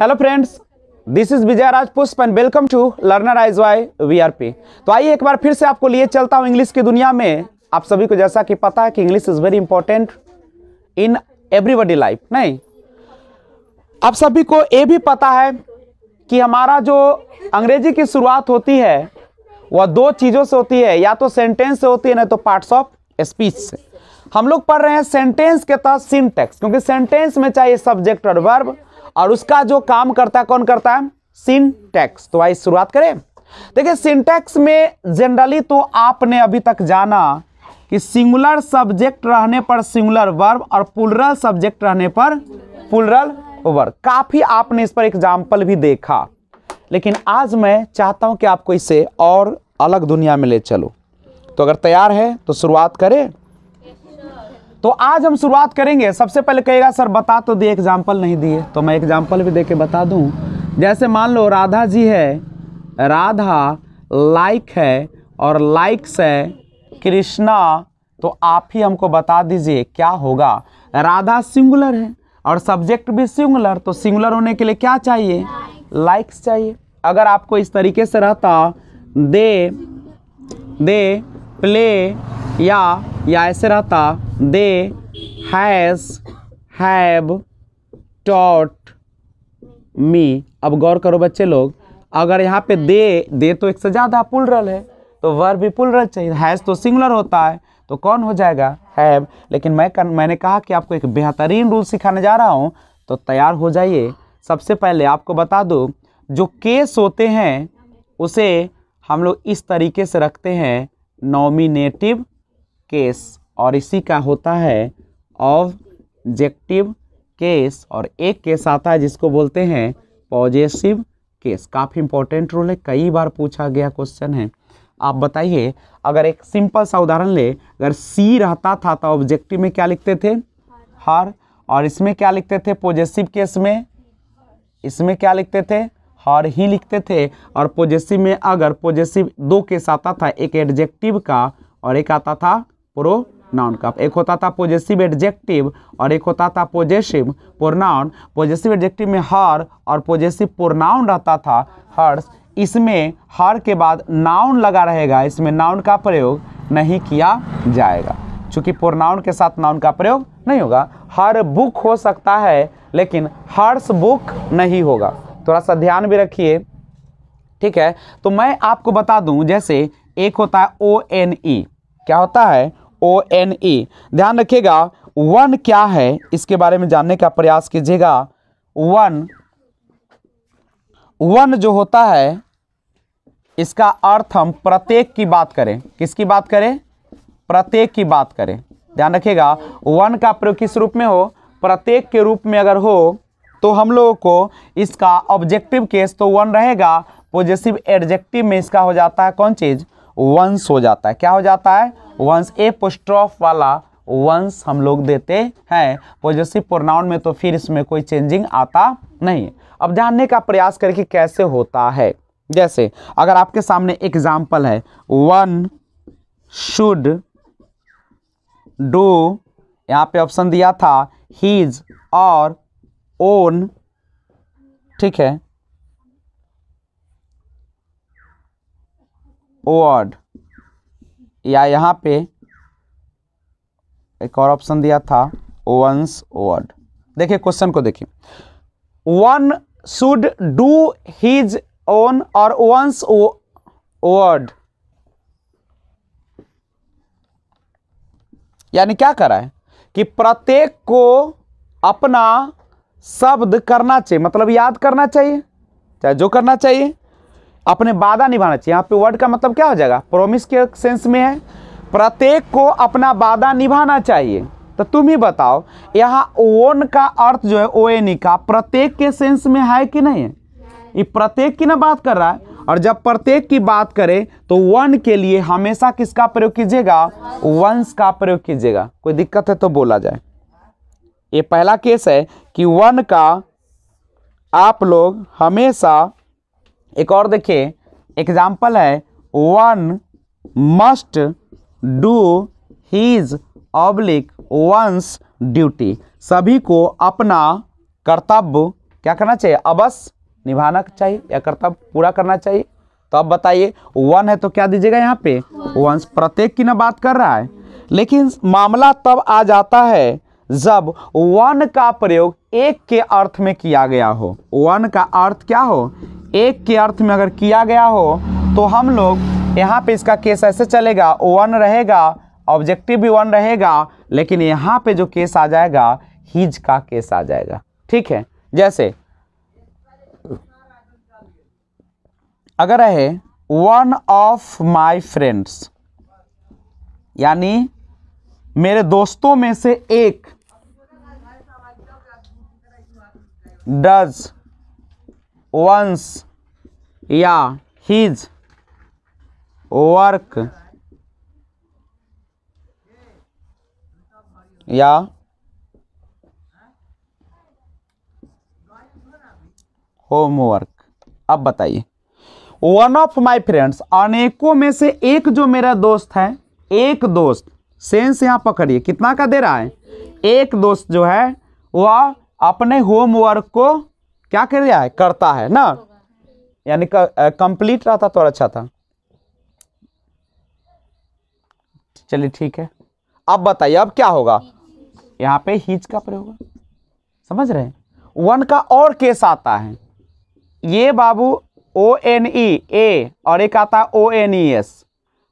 hello friends this is Vijay Raj Pushp and welcome to learner eyes Y V R P तो आइए एक बार फिर से आपको लिए चलता हूँ इंग्लिश की दुनिया में आप सभी को जैसा कि पता है कि English is very important in everybody life नहीं आप सभी को ये भी पता है कि हमारा जो अंग्रेजी की शुरुआत होती है वह दो चीज़ों से होती है या तो सेंटेंस से होती है ना तो पार्ट्स ऑफ स्पीच से हम लोग पढ़ रहे हैं सेंटेंस के तहत सिंटेक्स क्योंकि सेंटेंस में चाहिए सब्जेक्ट और वर्ब और उसका जो काम करता है कौन करता है सिंटेक्स तो आइए शुरुआत करें देखिए सिंटेक्स में जनरली तो आपने अभी तक जाना कि सिंगुलर सब्जेक्ट रहने पर सिंगुलर वर्ब और पुलरल सब्जेक्ट रहने पर पुलरल वर्ब काफ़ी आपने इस पर एग्जाम्पल भी देखा लेकिन आज मैं चाहता हूं कि आपको इसे और अलग दुनिया में ले चलो तो अगर तैयार है तो शुरुआत करें तो आज हम शुरुआत करेंगे सबसे पहले कहेगा सर बता तो दिए एग्जाम्पल नहीं दिए तो मैं एग्जाम्पल भी दे के बता दूँ जैसे मान लो राधा जी है राधा लाइक है और लाइक से कृष्णा तो आप ही हमको बता दीजिए क्या होगा राधा सिंगुलर है और सब्जेक्ट भी सिंगुलर तो सिंगुलर होने के लिए क्या चाहिए लाइक्स चाहिए अगर आपको इस तरीके से रहता दे दे प्ले या या ऐसे रहता they has have taught me अब गौर करो बच्चे लोग अगर यहाँ पे दे दे तो एक से ज़्यादा पुलरल है तो वर्ब भी पुलरल चाहिए हैज़ तो सिंगुलर होता है तो कौन हो जाएगा हैव लेकिन मैं कर, मैंने कहा कि आपको एक बेहतरीन रूल सिखाने जा रहा हूँ तो तैयार हो जाइए सबसे पहले आपको बता दूँ जो केस होते हैं उसे हम लोग इस तरीके से रखते हैं नॉमिनेटिव केस और इसी का होता है ऑब्जेक्टिव केस और एक केस आता है जिसको बोलते हैं पॉजिटिव केस काफ़ी इंपॉर्टेंट रोल है कई बार पूछा गया क्वेश्चन है आप बताइए अगर एक सिंपल सा उदाहरण ले अगर सी रहता था तो ऑब्जेक्टिव में क्या लिखते थे हर और इसमें क्या लिखते थे पॉजिटिव केस में इसमें क्या लिखते थे हर ही लिखते थे और पॉजिटिव में अगर पॉजिटिव दो केस आता था एक एडजेक्टिव का और एक आता था प्रो नाउन का एक होता था पोजेसिव एडजेक्टिव और एक होता था पोजेसिव प्रोनाउन पोजेसिव एडजेक्टिव में हर और पोजेसिव प्रोनाउन रहता था हर्स इसमें हर के बाद नाउन लगा रहेगा इसमें नाउन का प्रयोग नहीं किया जाएगा चूँकि प्रोनाउन के साथ नाउन का प्रयोग नहीं होगा हर बुक हो सकता है लेकिन हर्स बुक नहीं होगा थोड़ा सा ध्यान भी रखिए ठीक है तो मैं आपको बता दूं जैसे एक होता है ओ एन ई क्या होता है ओ एन ई ध्यान रखिएगा वन क्या है इसके बारे में जानने का प्रयास कीजिएगा वन वन जो होता है इसका अर्थ हम प्रत्येक की बात करें किसकी बात करें प्रत्येक की बात करें ध्यान रखिएगा वन का प्रयोग किस रूप में हो प्रत्येक के रूप में अगर हो तो हम लोगों को इसका ऑब्जेक्टिव केस तो वन रहेगा पॉजिटिव एडजेक्टिव में इसका हो जाता है कौन चीज़ वंश हो जाता है क्या हो जाता है वंश ए पोस्ट्रॉफ वाला वंश हम लोग देते हैं पॉजिटिव प्रोनाउन में तो फिर इसमें कोई चेंजिंग आता नहीं अब जानने का प्रयास करके कैसे होता है जैसे अगर आपके सामने एग्जाम्पल है वन शुड डू यहाँ पे ऑप्शन दिया था हीज और ओन ठीक है ओवर्ड या यहाँ पे एक और ऑप्शन दिया था वंस वर्ड देखिए क्वेश्चन को देखिए one should do his own और वंस वर्ड यानी क्या करा है कि प्रत्येक को अपना शब्द करना चाहिए मतलब याद करना चाहिए चाहे जो करना चाहिए अपने वादा निभाना चाहिए यहाँ पे वर्ड का मतलब क्या हो जाएगा प्रोमिस के सेंस में है प्रत्येक को अपना वादा निभाना चाहिए तो तुम ही बताओ यहाँ ओन का अर्थ जो है ओ एन e का प्रत्येक के सेंस में है कि नहीं है ये प्रत्येक की ना बात कर रहा है और जब प्रत्येक की बात करें तो वन के लिए हमेशा किसका प्रयोग कीजिएगा वंस का प्रयोग कीजिएगा कोई दिक्कत है तो बोला जाए ये पहला केस है कि वन का आप लोग हमेशा एक और देखिए एग्जाम्पल है one must do his oblique one's duty सभी को अपना कर्तव्य क्या करना चाहिए अवश्य निभाना चाहिए या कर्तव्य पूरा करना चाहिए तो अब बताइए वन है तो क्या दीजिएगा यहाँ पे वंस प्रत्येक की ना बात कर रहा है लेकिन मामला तब आ जाता है जब वन का प्रयोग एक के अर्थ में किया गया हो वन का अर्थ क्या हो एक के अर्थ में अगर किया गया हो तो हम लोग यहाँ पे इसका केस ऐसे चलेगा वन रहेगा ऑब्जेक्टिव भी वन रहेगा लेकिन यहाँ पे जो केस आ जाएगा हीज का केस आ जाएगा ठीक है जैसे अगर है वन ऑफ माय फ्रेंड्स यानी मेरे दोस्तों में से एक डज वंस या हिज वर्क या होमवर्क अब बताइए वन ऑफ माय फ्रेंड्स अनेकों में से एक जो मेरा दोस्त है एक दोस्त सेंस यहां पकड़िए कितना का दे रहा है एक दोस्त जो है वह अपने होमवर्क को क्या कर रहा है करता है ना यानी कंप्लीट रहता तो अच्छा था चलिए ठीक है अब बताइए अब क्या होगा यहाँ पे हिज का प्रयोग समझ रहे हैं वन का और केस आता है ये बाबू ओ एन ई ए और एक आता है ओ एन ई एस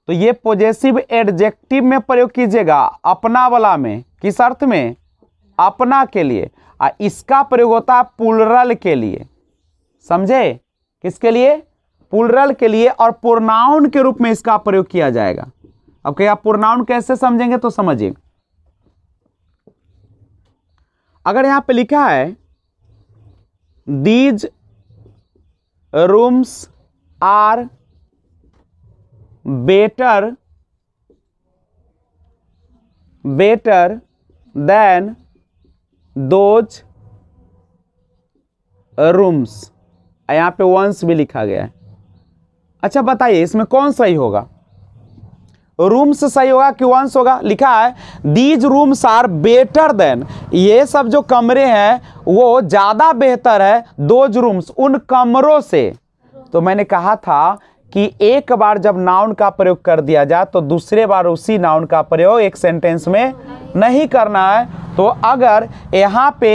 तो ये पॉजेसिव एडजेक्टिव में प्रयोग कीजिएगा अपना वाला में किस अर्थ में अपना के लिए आ इसका प्रयोग होता है पुलरल के लिए समझे किसके लिए पुलरल के लिए और पुरनाउन के रूप में इसका प्रयोग किया जाएगा अब कह आप पुरनाउन कैसे समझेंगे तो समझिए अगर यहां पे लिखा है these rooms are better better than those rooms यहाँ पे वंस भी लिखा गया है अच्छा बताइए इसमें कौन सही होगा रूम्स सही होगा कि वंस होगा लिखा है these rooms are better than ये सब जो कमरे हैं वो ज़्यादा बेहतर है दोज रूम्स उन कमरों से तो मैंने कहा था कि एक बार जब नाउन का प्रयोग कर दिया जाए तो दूसरे बार उसी नाउन का प्रयोग एक सेंटेंस में नहीं करना है तो अगर यहाँ पे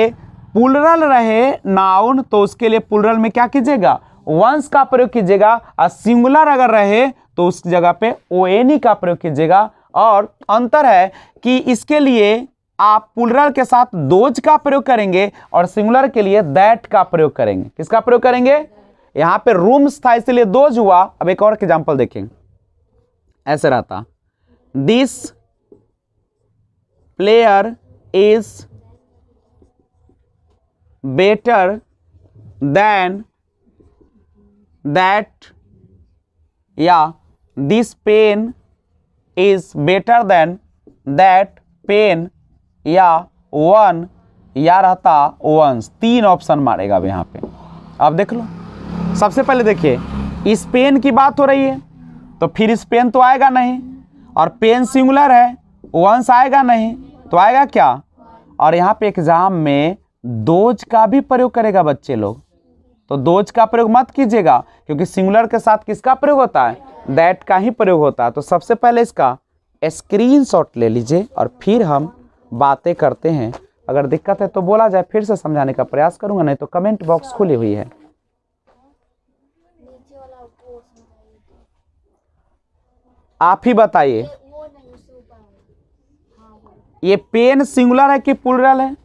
पुलरल रहे नाउन तो उसके लिए पुलरल में क्या कीजिएगा वंस का प्रयोग कीजिएगा और सिंगुलर अगर रहे तो उस जगह पे ओ एन ई का प्रयोग कीजिएगा और अंतर है कि इसके लिए आप पुलरल के साथ दोज का प्रयोग करेंगे और सिंगुलर के लिए दैट का प्रयोग करेंगे किसका प्रयोग करेंगे यहां पे रूम्स था इसलिए दोज हुआ अब एक और एग्जाम्पल देखें ऐसे रहता this player is better than that या this pen is better than that pen या वन या रहता वंस तीन ऑप्शन मारेगा अब यहां पे आप देख लो सबसे पहले देखिए इस पेन की बात हो रही है तो फिर इस पेन तो आएगा नहीं और पेन सिंगुलर है वंस आएगा नहीं तो आएगा क्या और यहाँ पे एग्ज़ाम में दोज का भी प्रयोग करेगा बच्चे लोग तो दोज का प्रयोग मत कीजिएगा क्योंकि सिंगुलर के साथ किसका प्रयोग होता है दैट का ही प्रयोग होता है तो सबसे पहले इसका स्क्रीन ले लीजिए और फिर हम बातें करते हैं अगर दिक्कत है तो बोला जाए फिर से समझाने का प्रयास करूँगा नहीं तो कमेंट बॉक्स खुली हुई है आप ही बताइए ये पेन सिंगुलर है कि प्लूरल है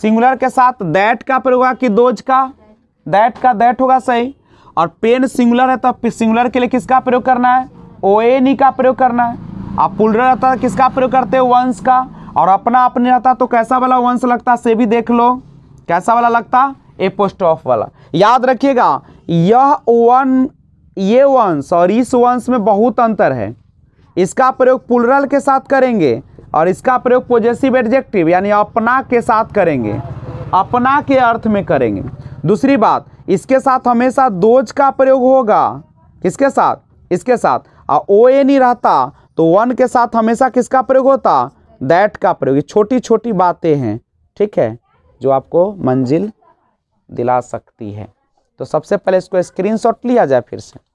सिंगुलर के साथ दैट का प्रयोग होगा कि दोज का दैट का दैट होगा सही और पेन सिंगुलर है तो सिंगुलर के लिए किसका प्रयोग करना है ओ एन ई का प्रयोग करना है आप पुलर रहता है तो किसका प्रयोग करते हो वंश का और अपना अपने रहता तो कैसा वाला वंश लगता से भी देख लो कैसा वाला लगता ए पोस्ट ऑफ वाला याद रखिएगा यह वन ये वंश और इस वंश में बहुत अंतर है इसका प्रयोग पुलरल के साथ करेंगे और इसका प्रयोग पॉजिटिव एडजेक्टिव यानी अपना के साथ करेंगे अपना के अर्थ में करेंगे दूसरी बात इसके साथ हमेशा दोज का प्रयोग होगा किसके साथ इसके साथ और ओ ए नहीं रहता तो वन के साथ हमेशा किसका प्रयोग होता दैट का प्रयोग छोटी छोटी बातें हैं ठीक है जो आपको मंजिल दिला सकती है तो सबसे पहले इसको स्क्रीनशॉट लिया जाए फिर से